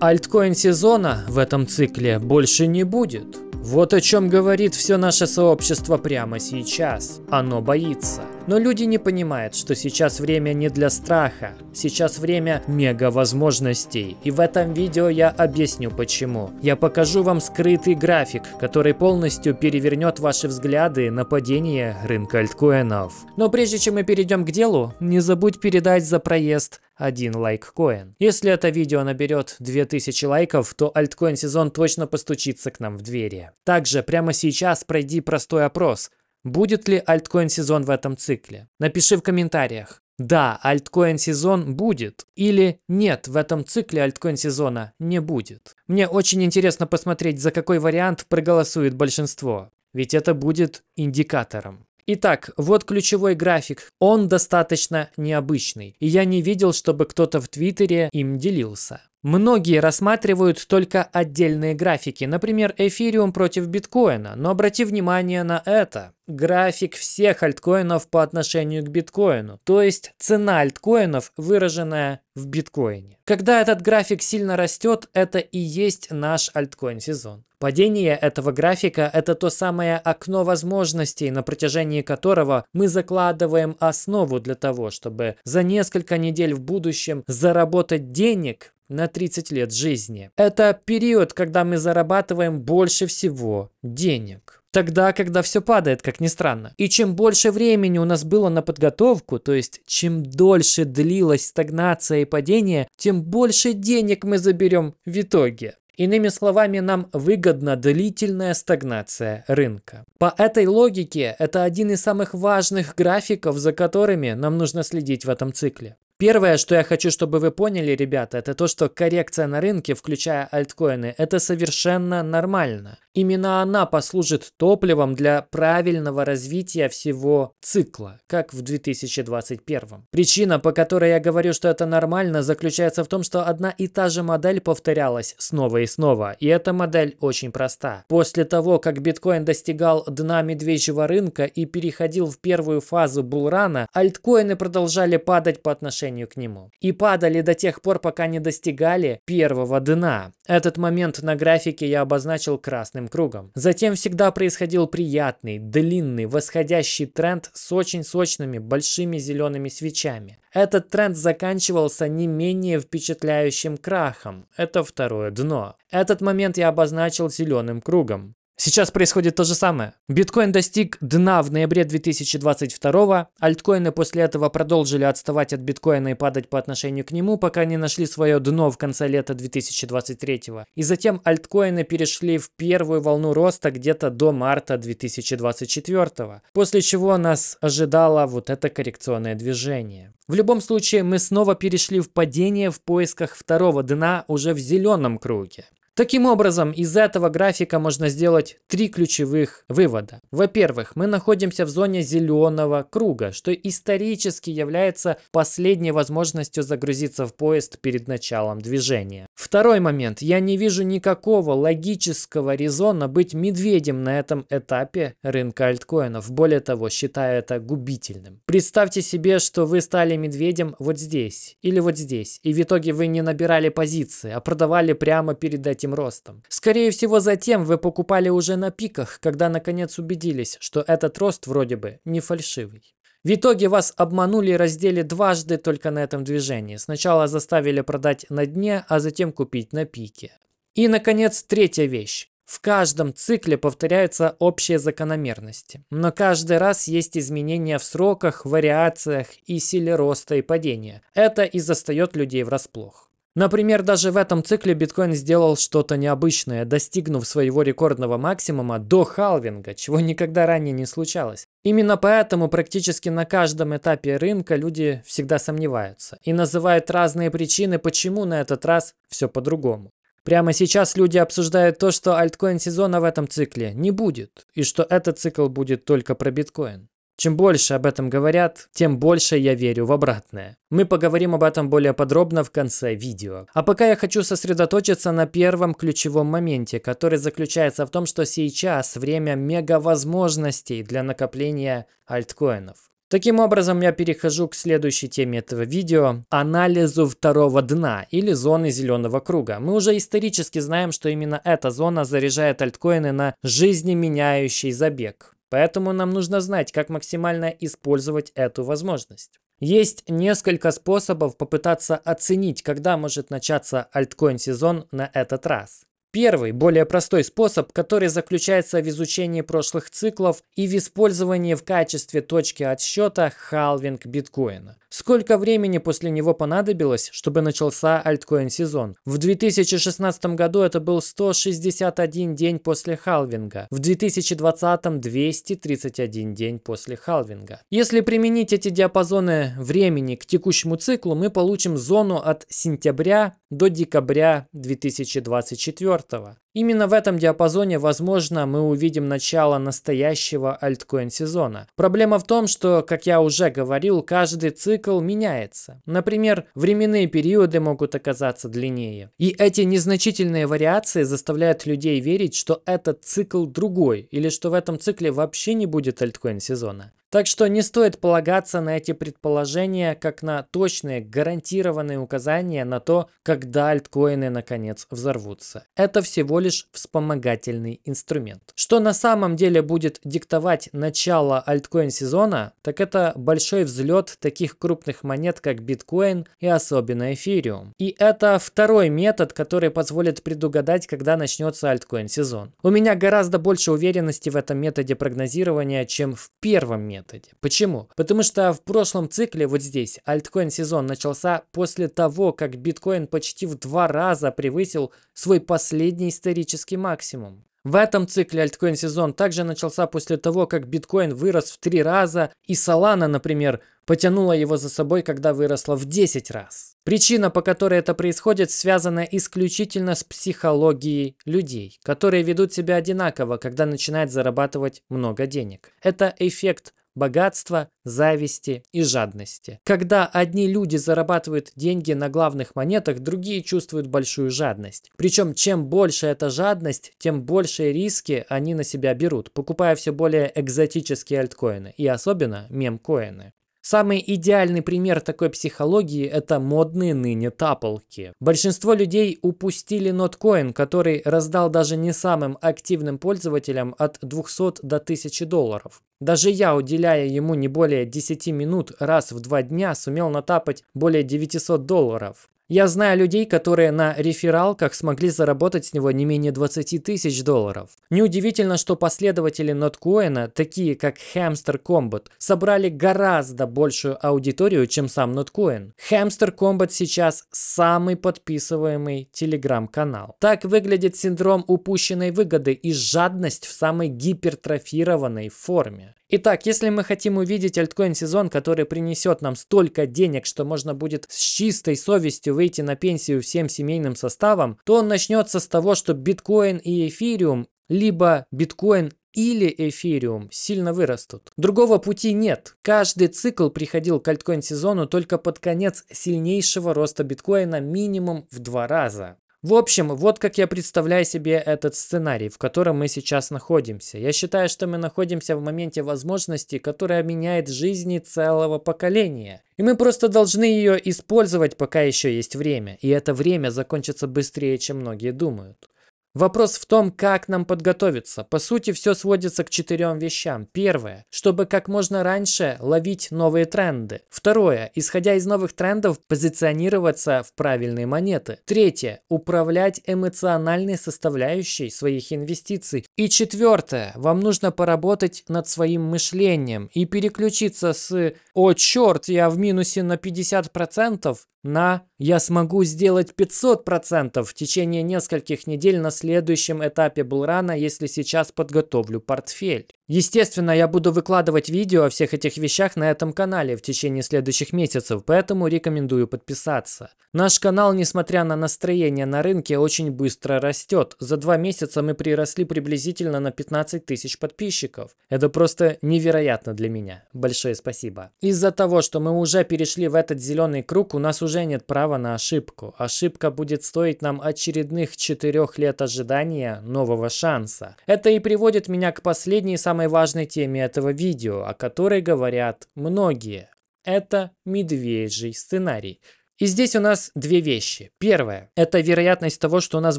Альткоин сезона в этом цикле больше не будет. Вот о чем говорит все наше сообщество прямо сейчас. Оно боится. Но люди не понимают, что сейчас время не для страха, сейчас время мега возможностей. И в этом видео я объясню почему. Я покажу вам скрытый график, который полностью перевернет ваши взгляды на падение рынка альткоинов. Но прежде чем мы перейдем к делу, не забудь передать за проезд один лайк коин. Если это видео наберет 2000 лайков, то альткоин сезон точно постучится к нам в двери. Также прямо сейчас пройди простой опрос. Будет ли альткоин сезон в этом цикле? Напиши в комментариях. Да, альткоин сезон будет. Или нет, в этом цикле альткоин сезона не будет. Мне очень интересно посмотреть, за какой вариант проголосует большинство. Ведь это будет индикатором. Итак, вот ключевой график. Он достаточно необычный, и я не видел, чтобы кто-то в Твиттере им делился. Многие рассматривают только отдельные графики, например, эфириум против биткоина, но обрати внимание на это. График всех альткоинов по отношению к биткоину, то есть цена альткоинов, выраженная в биткоине. Когда этот график сильно растет, это и есть наш альткоин-сезон. Падение этого графика – это то самое окно возможностей, на протяжении которого мы закладываем основу для того, чтобы за несколько недель в будущем заработать денег, на 30 лет жизни. Это период, когда мы зарабатываем больше всего денег. Тогда, когда все падает, как ни странно. И чем больше времени у нас было на подготовку, то есть чем дольше длилась стагнация и падение, тем больше денег мы заберем в итоге. Иными словами, нам выгодна длительная стагнация рынка. По этой логике, это один из самых важных графиков, за которыми нам нужно следить в этом цикле. Первое, что я хочу, чтобы вы поняли, ребята, это то, что коррекция на рынке, включая альткоины, это совершенно нормально. Именно она послужит топливом для правильного развития всего цикла, как в 2021. Причина, по которой я говорю, что это нормально, заключается в том, что одна и та же модель повторялась снова и снова. И эта модель очень проста. После того, как биткоин достигал дна медвежьего рынка и переходил в первую фазу булрана, альткоины продолжали падать по отношению отношению к нему. И падали до тех пор, пока не достигали первого дна. Этот момент на графике я обозначил красным кругом. Затем всегда происходил приятный, длинный, восходящий тренд с очень сочными, большими зелеными свечами. Этот тренд заканчивался не менее впечатляющим крахом. Это второе дно. Этот момент я обозначил зеленым кругом. Сейчас происходит то же самое. Биткоин достиг дна в ноябре 2022, альткоины после этого продолжили отставать от биткоина и падать по отношению к нему, пока не нашли свое дно в конце лета 2023. И затем альткоины перешли в первую волну роста где-то до марта 2024, после чего нас ожидало вот это коррекционное движение. В любом случае, мы снова перешли в падение в поисках второго дна уже в зеленом круге. Таким образом, из этого графика можно сделать три ключевых вывода. Во-первых, мы находимся в зоне зеленого круга, что исторически является последней возможностью загрузиться в поезд перед началом движения. Второй момент. Я не вижу никакого логического резона быть медведем на этом этапе рынка альткоинов. Более того, считаю это губительным. Представьте себе, что вы стали медведем вот здесь или вот здесь, и в итоге вы не набирали позиции, а продавали прямо перед этим резким ростом. Скорее всего, затем вы покупали уже на пиках, когда наконец убедились, что этот рост вроде бы не фальшивый. В итоге вас обманули и раздели дважды только на этом движении. Сначала заставили продать на дне, а затем купить на пике. И, наконец, третья вещь. В каждом цикле повторяются общие закономерности, но каждый раз есть изменения в сроках, вариациях и силе роста и падения. Это и застает людей врасплох. Например, даже в этом цикле биткоин сделал что-то необычное, достигнув своего рекордного максимума до халвинга, чего никогда ранее не случалось. Именно поэтому практически на каждом этапе рынка люди всегда сомневаются и называют разные причины, почему на этот раз все по-другому. Прямо сейчас люди обсуждают то, что альткоин сезона в этом цикле не будет, и что этот цикл будет только про биткоин. Чем больше об этом говорят, тем больше я верю в обратное. Мы поговорим об этом более подробно в конце видео. А пока я хочу сосредоточиться на первом ключевом моменте, который заключается в том, что сейчас время мега возможностей для накопления альткоинов. Таким образом, я перехожу к следующей теме этого видео – анализу второго дна или зоны зеленого круга. Мы уже исторически знаем, что именно эта зона заряжает альткоины на жизнеменяющий забег. Поэтому нам нужно знать, как максимально использовать эту возможность. Есть несколько способов попытаться оценить, когда может начаться альткоин сезон на этот раз. Первый, более простой способ, который заключается в изучении прошлых циклов и в использовании в качестве точки отсчета халвинг биткоина. Сколько времени после него понадобилось, чтобы начался альткоин сезон? В 2016 году это был 161 день после халвинга, в 2020 231 день после халвинга. Если применить эти диапазоны времени к текущему циклу, мы получим зону от сентября до декабря 2024. Именно в этом диапазоне, возможно, мы увидим начало настоящего альткоин-сезона. Проблема в том, что, как я уже говорил, каждый цикл меняется. Например, временные периоды могут оказаться длиннее. И эти незначительные вариации заставляют людей верить, что этот цикл другой, или что в этом цикле вообще не будет альткоин-сезона. Так что не стоит полагаться на эти предположения как на точные, гарантированные указания на то, когда альткоины наконец взорвутся. Это всего лишь вспомогательный инструмент. Что на самом деле будет диктовать начало альткоин сезона, так это большой взлет таких крупных монет, как биткоин и особенно эфириум. И это второй метод, который позволит предугадать, когда начнется альткоин сезон. У меня гораздо больше уверенности в этом методе прогнозирования, чем в первом методе методе. Почему? Потому что в прошлом цикле вот здесь альткоин сезон начался после того, как биткоин почти в два раза превысил свой последний исторический максимум. В этом цикле альткоин сезон также начался после того, как биткоин вырос в три раза и Solana, например, потянула его за собой, когда выросла в 10 раз. Причина, по которой это происходит, связана исключительно с психологией людей, которые ведут себя одинаково, когда начинают зарабатывать много денег. Это эффект богатства, зависти и жадности. Когда одни люди зарабатывают деньги на главных монетах, другие чувствуют большую жадность. Причем чем больше эта жадность, тем большие риски они на себя берут, покупая все более экзотические альткоины и особенно мемкоины. Самый идеальный пример такой психологии – это модные ныне таполки. Большинство людей упустили ноткоин, который раздал даже не самым активным пользователям от 200 до 1000 долларов. Даже я, уделяя ему не более 10 минут раз в два дня, сумел натапать более 900 долларов. Я знаю людей, которые на рефералках смогли заработать с него не менее 20 тысяч долларов. Неудивительно, что последователи Ноткоина, такие как Hamster Combat, собрали гораздо большую аудиторию, чем сам Ноткоин. Hamster Combat сейчас самый подписываемый телеграм-канал. Так выглядит синдром упущенной выгоды и жадность в самой гипертрофированной форме. Итак, если мы хотим увидеть альткоин сезон, который принесет нам столько денег, что можно будет с чистой совестью выйти на пенсию всем семейным составам, то он начнется с того, что биткоин и эфириум либо биткоин или эфириум сильно вырастут. Другого пути нет. Каждый цикл приходил к альткоин сезону только под конец сильнейшего роста биткоина минимум в два раза. В общем, вот как я представляю себе этот сценарий, в котором мы сейчас находимся. Я считаю, что мы находимся в моменте возможности, которая меняет жизни целого поколения. И мы просто должны ее использовать, пока еще есть время. И это время закончится быстрее, чем многие думают. Вопрос в том, как нам подготовиться. По сути, все сводится к четырем вещам. Первое, чтобы как можно раньше ловить новые тренды. Второе, исходя из новых трендов, позиционироваться в правильные монеты. Третье, управлять эмоциональной составляющей своих инвестиций. И четвертое, вам нужно поработать над своим мышлением и переключиться с «О, черт, я в минусе на 50%» на «я смогу сделать 500% в течение нескольких недель на следующем этапе булрана, если сейчас подготовлю портфель». Естественно, я буду выкладывать видео о всех этих вещах на этом канале в течение следующих месяцев, поэтому рекомендую подписаться. Наш канал, несмотря на настроение на рынке, очень быстро растет. За два месяца мы приросли приблизительно на 15 тысяч подписчиков. Это просто невероятно для меня. Большое спасибо. Из-за того, что мы уже перешли в этот зеленый круг, у нас уже нет права на ошибку. Ошибка будет стоить нам очередных четырех лет ожидания нового шанса. Это и приводит меня к последней самой самой важной теме этого видео, о которой говорят многие. Это медвежий сценарий. И здесь у нас две вещи. Первое – это вероятность того, что у нас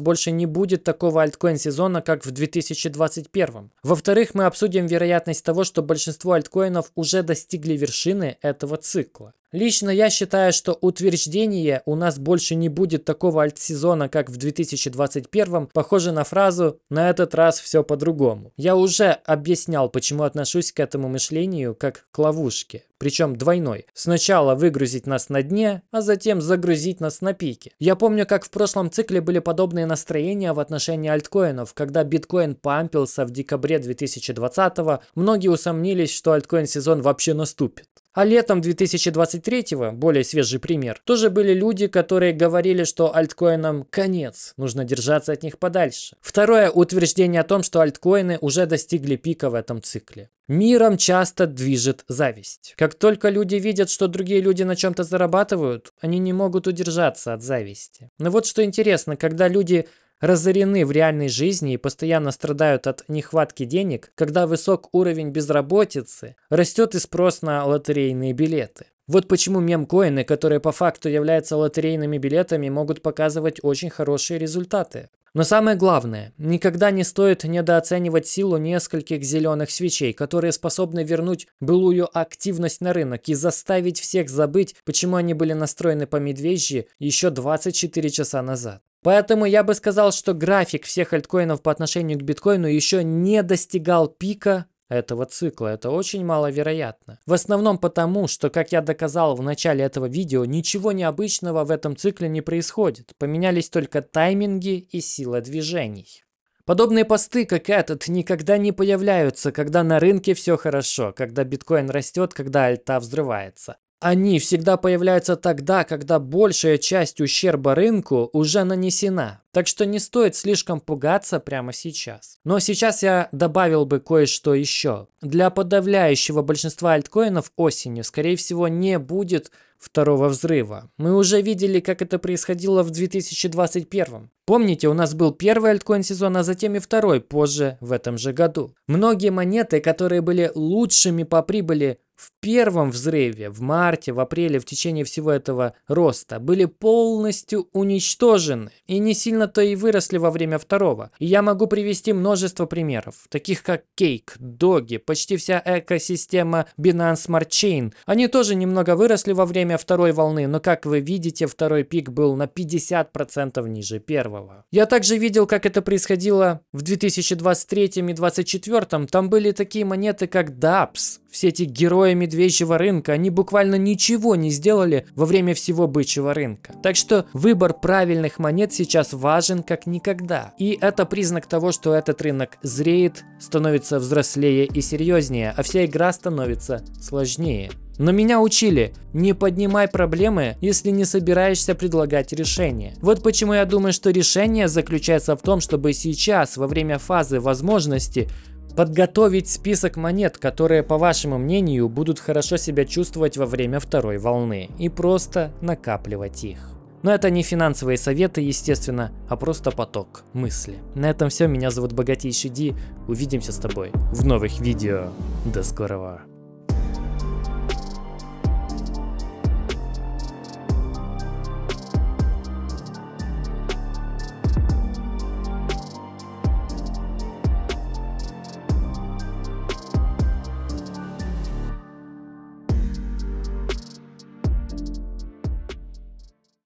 больше не будет такого альткоин-сезона, как в 2021. Во-вторых, мы обсудим вероятность того, что большинство альткоинов уже достигли вершины этого цикла. Лично я считаю, что утверждение «у нас больше не будет такого альтсезона, как в 2021» похоже на фразу «на этот раз все по-другому». Я уже объяснял, почему отношусь к этому мышлению как к ловушке. Причем двойной. Сначала выгрузить нас на дне, а затем загрузить нас на пике. Я помню, как в прошлом цикле были подобные настроения в отношении альткоинов. Когда биткоин пампился в декабре 2020 многие усомнились, что альткоин-сезон вообще наступит. А летом 2023-го, более свежий пример, тоже были люди, которые говорили, что альткоинам конец, нужно держаться от них подальше. Второе утверждение о том, что альткоины уже достигли пика в этом цикле. Миром часто движет зависть. Как только люди видят, что другие люди на чем-то зарабатывают, они не могут удержаться от зависти. Но вот что интересно, когда люди разорены в реальной жизни и постоянно страдают от нехватки денег, когда высок уровень безработицы, растет и спрос на лотерейные билеты. Вот почему мемкоины, которые по факту являются лотерейными билетами, могут показывать очень хорошие результаты. Но самое главное, никогда не стоит недооценивать силу нескольких зеленых свечей, которые способны вернуть былую активность на рынок и заставить всех забыть, почему они были настроены по медвежьи еще 24 часа назад. Поэтому я бы сказал, что график всех альткоинов по отношению к биткоину еще не достигал пика этого цикла. Это очень маловероятно. В основном потому, что, как я доказал в начале этого видео, ничего необычного в этом цикле не происходит. Поменялись только тайминги и сила движений. Подобные посты, как этот, никогда не появляются, когда на рынке все хорошо, когда биткоин растет, когда альта взрывается. Они всегда появляются тогда, когда большая часть ущерба рынку уже нанесена. Так что не стоит слишком пугаться прямо сейчас. Но сейчас я добавил бы кое-что еще. Для подавляющего большинства альткоинов осенью, скорее всего, не будет второго взрыва. Мы уже видели, как это происходило в 2021. Помните, у нас был первый альткоин сезон, а затем и второй позже в этом же году. Многие монеты, которые были лучшими по прибыли в первом взрыве, в марте, в апреле, в течение всего этого роста, были полностью уничтожены. И не сильно-то и выросли во время второго. И я могу привести множество примеров, таких как Cake, Доги, почти вся экосистема Binance Smart Chain. Они тоже немного выросли во время второй волны, но как вы видите, второй пик был на 50% ниже первого. Я также видел, как это происходило в 2023 и 2024. Там были такие монеты, как DApps, все эти героями медвежьего рынка, они буквально ничего не сделали во время всего бычьего рынка. Так что выбор правильных монет сейчас важен как никогда. И это признак того, что этот рынок зреет, становится взрослее и серьезнее, а вся игра становится сложнее. Но меня учили, не поднимай проблемы, если не собираешься предлагать решение. Вот почему я думаю, что решение заключается в том, чтобы сейчас, во время фазы возможности, Подготовить список монет, которые, по вашему мнению, будут хорошо себя чувствовать во время второй волны, и просто накапливать их. Но это не финансовые советы, естественно, а просто поток мысли. На этом все, меня зовут Богатейший Ди, увидимся с тобой в новых видео. До скорого!